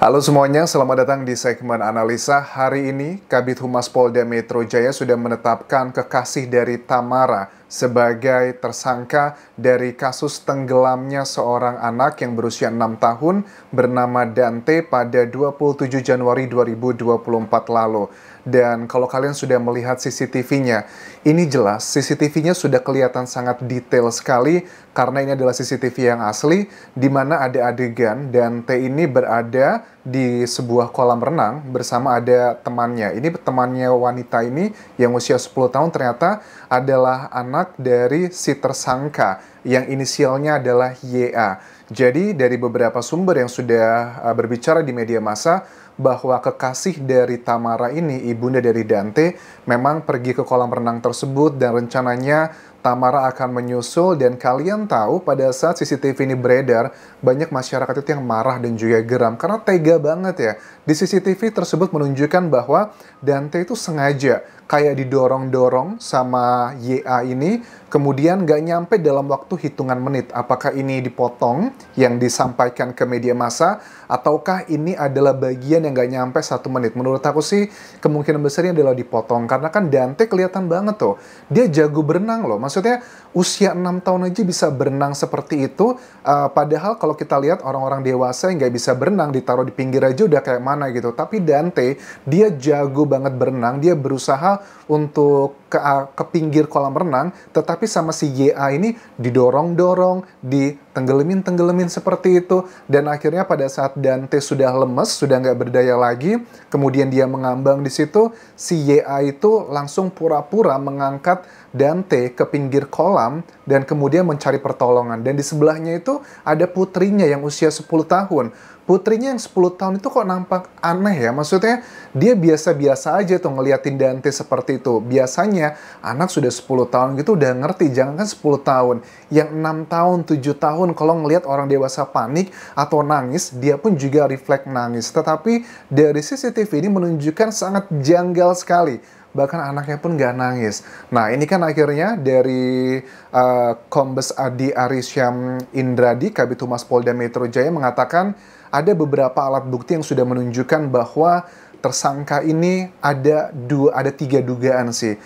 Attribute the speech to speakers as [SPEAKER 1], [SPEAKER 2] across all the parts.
[SPEAKER 1] Halo semuanya, selamat datang di segmen analisa. Hari ini, Kabit Humas Polda Metro Jaya sudah menetapkan kekasih dari Tamara sebagai tersangka dari kasus tenggelamnya seorang anak yang berusia 6 tahun bernama Dante pada 27 Januari 2024 lalu. Dan kalau kalian sudah melihat CCTV-nya, ini jelas CCTV-nya sudah kelihatan sangat detail sekali karena ini adalah CCTV yang asli di mana ada adegan dan T ini berada di sebuah kolam renang bersama ada temannya. Ini temannya wanita ini yang usia 10 tahun ternyata adalah anak dari si tersangka yang inisialnya adalah YA. Jadi dari beberapa sumber yang sudah eh, berbicara di media massa bahwa kekasih dari Tamara ini, ibunda dari Dante, memang pergi ke kolam renang tersebut dan rencananya Tamara akan menyusul dan kalian tahu pada saat CCTV ini beredar, banyak masyarakat itu yang marah dan juga geram karena tega banget ya. Di CCTV tersebut menunjukkan bahwa Dante itu sengaja kayak didorong-dorong sama YA ini, kemudian gak nyampe dalam waktu hitungan menit. Apakah ini dipotong yang disampaikan ke media massa, ataukah ini adalah bagian yang yang nggak nyampe satu menit. Menurut aku sih kemungkinan besarnya adalah dipotong karena kan Dante kelihatan banget tuh dia jago berenang loh. Maksudnya usia 6 tahun aja bisa berenang seperti itu. Uh, padahal kalau kita lihat orang-orang dewasa yang nggak bisa berenang ditaruh di pinggir aja udah kayak mana gitu. Tapi Dante dia jago banget berenang. Dia berusaha untuk ke, eh, ke pinggir kolam renang, tetapi sama si YA ini didorong-dorong, di tenggelamin tenggelamin seperti itu dan akhirnya pada saat Dante sudah lemes sudah nggak berdaya lagi kemudian dia mengambang di situ si YA itu langsung pura-pura mengangkat Dante ke pinggir kolam dan kemudian mencari pertolongan dan di sebelahnya itu ada putrinya yang usia 10 tahun putrinya yang 10 tahun itu kok nampak aneh ya. Maksudnya dia biasa-biasa aja tuh ngeliatin Dante seperti itu. Biasanya anak sudah 10 tahun gitu udah ngerti. Jangan kan 10 tahun. Yang 6 tahun, 7 tahun kalau ngelihat orang dewasa panik atau nangis, dia pun juga refleks nangis. Tetapi dari CCTV ini menunjukkan sangat janggal sekali bahkan anaknya pun gak nangis. Nah ini kan akhirnya dari uh, Kombes Adi Arisyam Indradi Kabit Humas Polda Metro Jaya mengatakan ada beberapa alat bukti yang sudah menunjukkan bahwa tersangka ini ada dua ada tiga dugaan sih.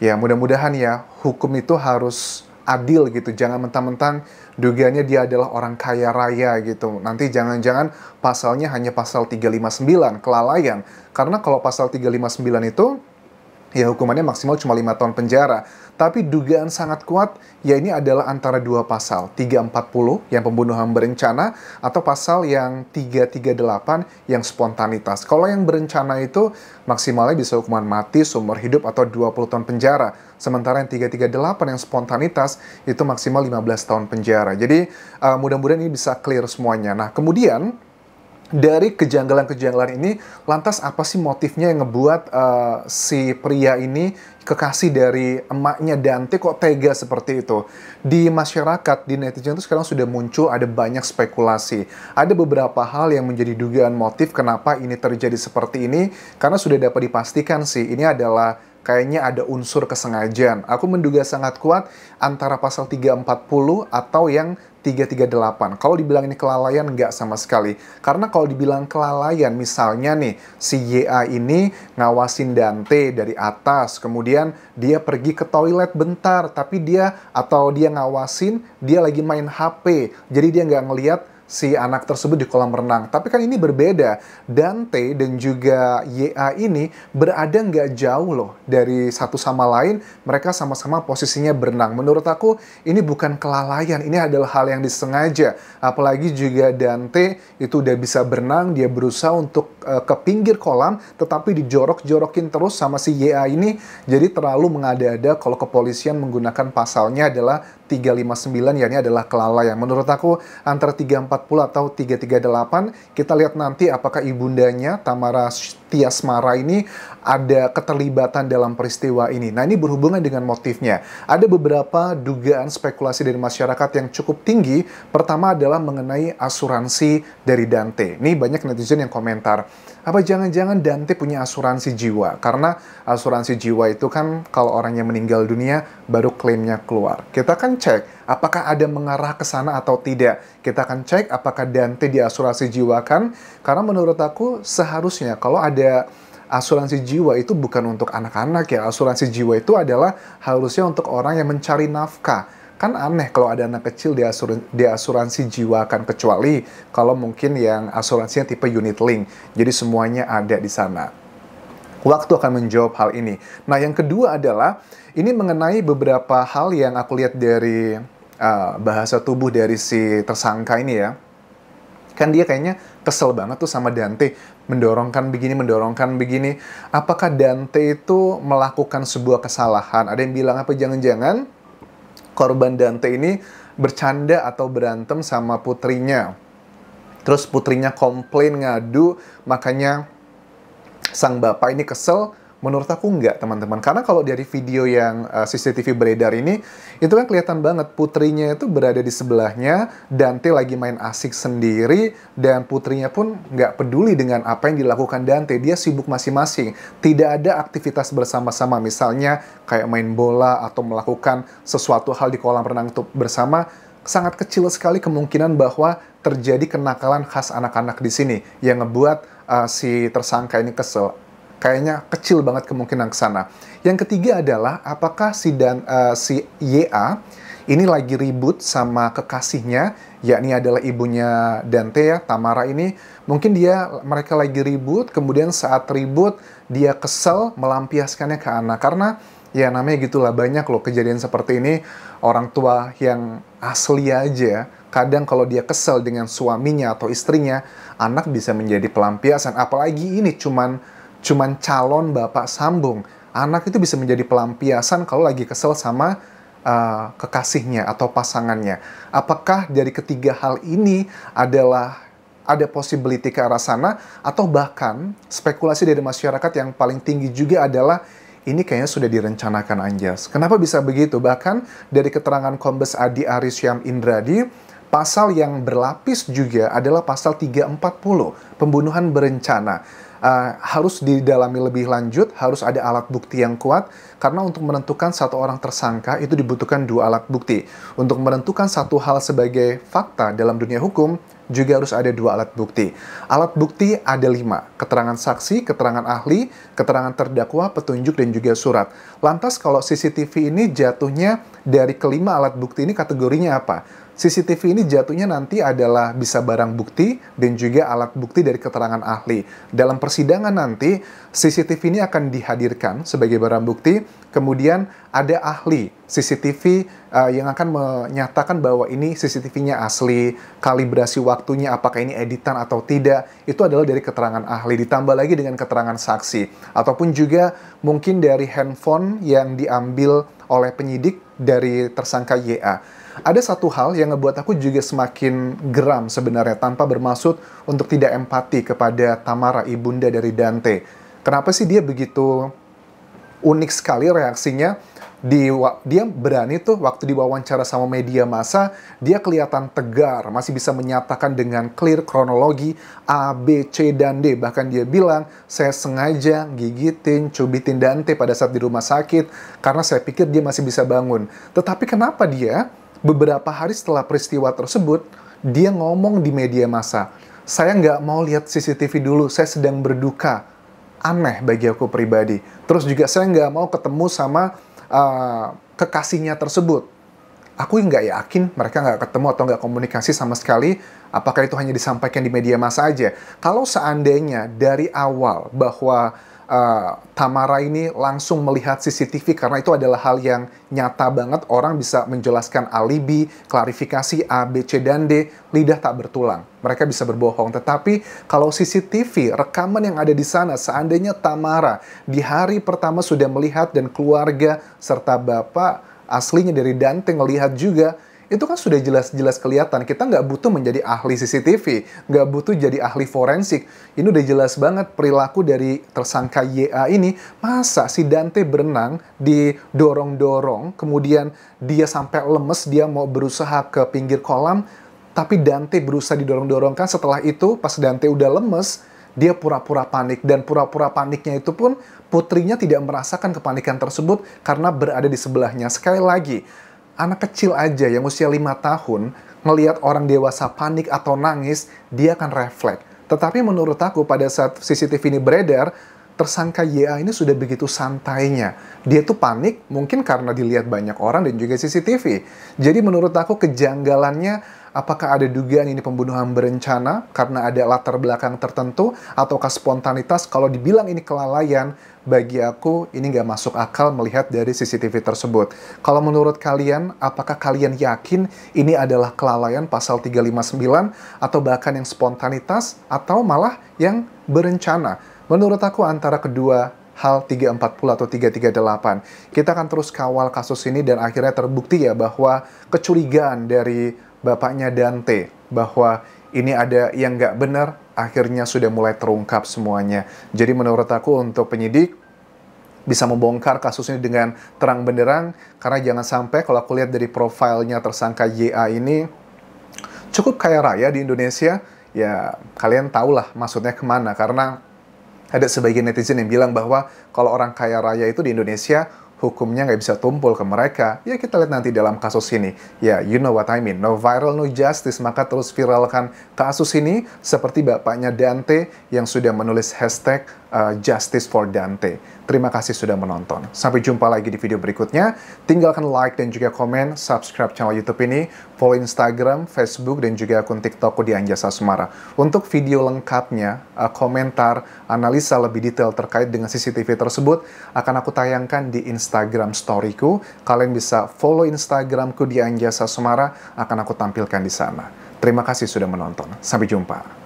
[SPEAKER 1] Ya, mudah-mudahan ya hukum itu harus adil gitu. Jangan mentang-mentang dugaannya dia adalah orang kaya raya gitu. Nanti jangan-jangan pasalnya hanya pasal 359, kelalaian. Karena kalau pasal 359 itu ya hukumannya maksimal cuma lima tahun penjara tapi dugaan sangat kuat ya ini adalah antara dua pasal, 340 yang pembunuhan berencana atau pasal yang 338 yang spontanitas. Kalau yang berencana itu maksimalnya bisa hukuman mati, seumur hidup atau 20 tahun penjara. Sementara yang 338 yang spontanitas itu maksimal 15 tahun penjara. Jadi uh, mudah-mudahan ini bisa clear semuanya. Nah, kemudian dari kejanggalan-kejanggalan ini, lantas apa sih motifnya yang ngebuat uh, si pria ini kekasih dari emaknya Dante kok tega seperti itu. Di masyarakat, di netizen itu sekarang sudah muncul ada banyak spekulasi. Ada beberapa hal yang menjadi dugaan motif kenapa ini terjadi seperti ini karena sudah dapat dipastikan sih ini adalah kayaknya ada unsur kesengajaan. Aku menduga sangat kuat antara pasal 340 atau yang 338. Kalau dibilang ini kelalaian, nggak sama sekali. Karena kalau dibilang kelalaian, misalnya nih, si YA ini ngawasin Dante dari atas, kemudian kemudian dia pergi ke toilet bentar, tapi dia atau dia ngawasin, dia lagi main HP, jadi dia nggak ngeliat si anak tersebut di kolam renang. Tapi kan ini berbeda. Dante dan juga YA ini berada nggak jauh loh dari satu sama lain. Mereka sama-sama posisinya berenang. Menurut aku ini bukan kelalaian. Ini adalah hal yang disengaja. Apalagi juga Dante itu udah bisa berenang. Dia berusaha untuk Eh, ke pinggir kolam tetapi dijorok-jorokin terus sama si YA ini jadi terlalu mengada-ada kalau kepolisian menggunakan pasalnya adalah 359 ya ini adalah kelalaian. Menurut aku antara 340 atau 338 kita lihat nanti apakah ibundanya Tamara Tias Mara ini ada keterlibatan dalam peristiwa ini. Nah, ini berhubungan dengan motifnya. Ada beberapa dugaan spekulasi dari masyarakat yang cukup tinggi. Pertama adalah mengenai asuransi dari Dante. Ini banyak netizen yang komentar, apa jangan-jangan Dante punya asuransi jiwa? Karena asuransi jiwa itu kan kalau orangnya meninggal dunia baru klaimnya keluar. Kita kan cek Apakah ada mengarah ke sana atau tidak? Kita akan cek apakah Dante diasuransi kan? Karena menurut aku seharusnya kalau ada asuransi jiwa itu bukan untuk anak-anak ya. Asuransi jiwa itu adalah harusnya untuk orang yang mencari nafkah kan aneh kalau ada anak kecil di jiwa kan kecuali kalau mungkin yang asuransinya tipe unit link jadi semuanya ada di sana waktu akan menjawab hal ini nah yang kedua adalah ini mengenai beberapa hal yang aku lihat dari Eh, bahasa tubuh dari si tersangka ini ya kan dia kayaknya kesel banget tuh sama Dante mendorongkan begini mendorongkan begini apakah Dante itu melakukan sebuah kesalahan ada yang bilang apa jangan-jangan korban Dante ini bercanda atau berantem sama putrinya terus putrinya komplain ngadu makanya sang bapak ini kesel Menurut aku enggak, teman-teman. Karena kalau dari video yang uh, eh, CCTV beredar ini, itu kan kelihatan banget putrinya itu berada di sebelahnya, Dante lagi main asik sendiri, dan putrinya pun nggak peduli dengan apa yang dilakukan Dante. Dia sibuk masing-masing. Tidak ada aktivitas bersama-sama, misalnya kayak main bola atau melakukan sesuatu hal di kolam renang itu bersama. Sangat kecil sekali kemungkinan bahwa terjadi kenakalan khas anak-anak di sini yang ngebuat uh, si tersangka ini kesel kayaknya kecil banget kemungkinan ke sana. Yang ketiga adalah apakah si dan uh, si YA ini lagi ribut sama kekasihnya, yakni adalah ibunya Dante ya, Tamara ini. Mungkin dia mereka lagi ribut, kemudian saat ribut dia kesel melampiaskannya ke anak karena ya namanya gitulah banyak loh kejadian seperti ini orang tua yang asli aja kadang kalau dia kesel dengan suaminya atau istrinya anak bisa menjadi pelampiasan apalagi ini cuman cuman calon bapak sambung. Anak itu bisa menjadi pelampiasan kalau lagi kesel sama uh, kekasihnya atau pasangannya. Apakah dari ketiga hal ini adalah ada possibility ke arah sana atau bahkan spekulasi dari masyarakat yang paling tinggi juga adalah ini kayaknya sudah direncanakan Anjas. Kenapa bisa begitu? Bahkan dari keterangan Kombes Adi Arisyam Indradi, pasal yang berlapis juga adalah pasal 340, pembunuhan berencana uh, harus didalami lebih lanjut, harus ada alat bukti yang kuat, karena untuk menentukan satu orang tersangka itu dibutuhkan dua alat bukti. Untuk menentukan satu hal sebagai fakta dalam dunia hukum, juga harus ada dua alat bukti. Alat bukti ada lima, keterangan saksi, keterangan ahli, keterangan terdakwa, petunjuk, dan juga surat. Lantas kalau CCTV ini jatuhnya dari kelima alat bukti ini kategorinya apa? CCTV ini jatuhnya nanti adalah bisa barang bukti dan juga alat bukti dari keterangan ahli. Dalam persidangan nanti, CCTV ini akan dihadirkan sebagai barang bukti, kemudian ada ahli CCTV uh, yang akan menyatakan bahwa ini CCTV-nya asli, kalibrasi waktunya apakah ini editan atau tidak, itu adalah dari keterangan ahli, ditambah lagi dengan keterangan saksi. Ataupun juga mungkin dari handphone yang diambil oleh penyidik dari tersangka YA ada satu hal yang ngebuat aku juga semakin geram sebenarnya tanpa bermaksud untuk tidak empati kepada Tamara ibunda dari Dante. Kenapa sih dia begitu unik sekali reaksinya? Di, dia berani tuh waktu diwawancara sama media massa, dia kelihatan tegar, masih bisa menyatakan dengan clear kronologi A, B, C, dan D. Bahkan dia bilang, saya sengaja gigitin, cubitin Dante pada saat di rumah sakit, karena saya pikir dia masih bisa bangun. Tetapi kenapa dia beberapa hari setelah peristiwa tersebut, dia ngomong di media massa, saya nggak mau lihat CCTV dulu, saya sedang berduka. Aneh bagi aku pribadi. Terus juga saya nggak mau ketemu sama uh, kekasihnya tersebut. Aku nggak yakin mereka nggak ketemu atau nggak komunikasi sama sekali. Apakah itu hanya disampaikan di media massa aja? Kalau seandainya dari awal bahwa Eh, Tamara ini langsung melihat CCTV karena itu adalah hal yang nyata banget orang bisa menjelaskan alibi, klarifikasi A, B, C, dan D, lidah tak bertulang. Mereka bisa berbohong. Tetapi kalau CCTV, rekaman yang ada di sana, seandainya Tamara di hari pertama sudah melihat dan keluarga serta bapak aslinya dari Dante melihat juga, itu kan sudah jelas-jelas kelihatan. Kita nggak butuh menjadi ahli CCTV, nggak butuh jadi ahli forensik. Ini udah jelas banget perilaku dari tersangka YA ini. Masa si Dante berenang, didorong-dorong, kemudian dia sampai lemes, dia mau berusaha ke pinggir kolam, tapi Dante berusaha didorong dorong kan Setelah itu, pas Dante udah lemes, dia pura-pura panik dan pura-pura paniknya itu pun putrinya tidak merasakan kepanikan tersebut karena berada di sebelahnya. Sekali lagi, anak kecil aja yang usia 5 tahun melihat orang dewasa panik atau nangis, dia akan refleks. Tetapi menurut aku pada saat CCTV ini beredar, tersangka YA ini sudah begitu santainya. Dia tuh panik mungkin karena dilihat banyak orang dan juga CCTV. Jadi menurut aku kejanggalannya apakah ada dugaan ini pembunuhan berencana karena ada latar belakang tertentu ataukah spontanitas kalau dibilang ini kelalaian bagi aku ini nggak masuk akal melihat dari CCTV tersebut. Kalau menurut kalian, apakah kalian yakin ini adalah kelalaian pasal 359 atau bahkan yang spontanitas atau malah yang berencana? Menurut aku antara kedua hal 340 atau 338. Kita akan terus kawal kasus ini dan akhirnya terbukti ya bahwa kecurigaan dari bapaknya Dante bahwa ini ada yang nggak benar akhirnya sudah mulai terungkap semuanya. Jadi menurut aku untuk penyidik bisa membongkar kasus ini dengan terang benderang karena jangan sampai kalau aku lihat dari profilnya tersangka YA ini cukup kaya raya di Indonesia ya kalian tahulah maksudnya kemana karena ada sebagian netizen yang bilang bahwa kalau orang kaya raya itu di Indonesia hukumnya nggak bisa tumpul ke mereka. Ya kita lihat nanti dalam kasus ini. Ya, you know what I mean. No viral, no justice. Maka terus viralkan kasus ini seperti bapaknya Dante yang sudah menulis hashtag uh, Justice for Dante. Terima kasih sudah menonton. Sampai jumpa lagi di video berikutnya. Tinggalkan like dan juga komen, subscribe channel YouTube ini, follow Instagram, Facebook, dan juga akun TikTokku di Anjasa Semara. Untuk video lengkapnya, uh, komentar, analisa lebih detail terkait dengan CCTV tersebut akan aku tayangkan di Instagram storyku. Kalian bisa follow Instagramku di Anjasa Semara, akan aku tampilkan di sana. Terima kasih sudah menonton. Sampai jumpa.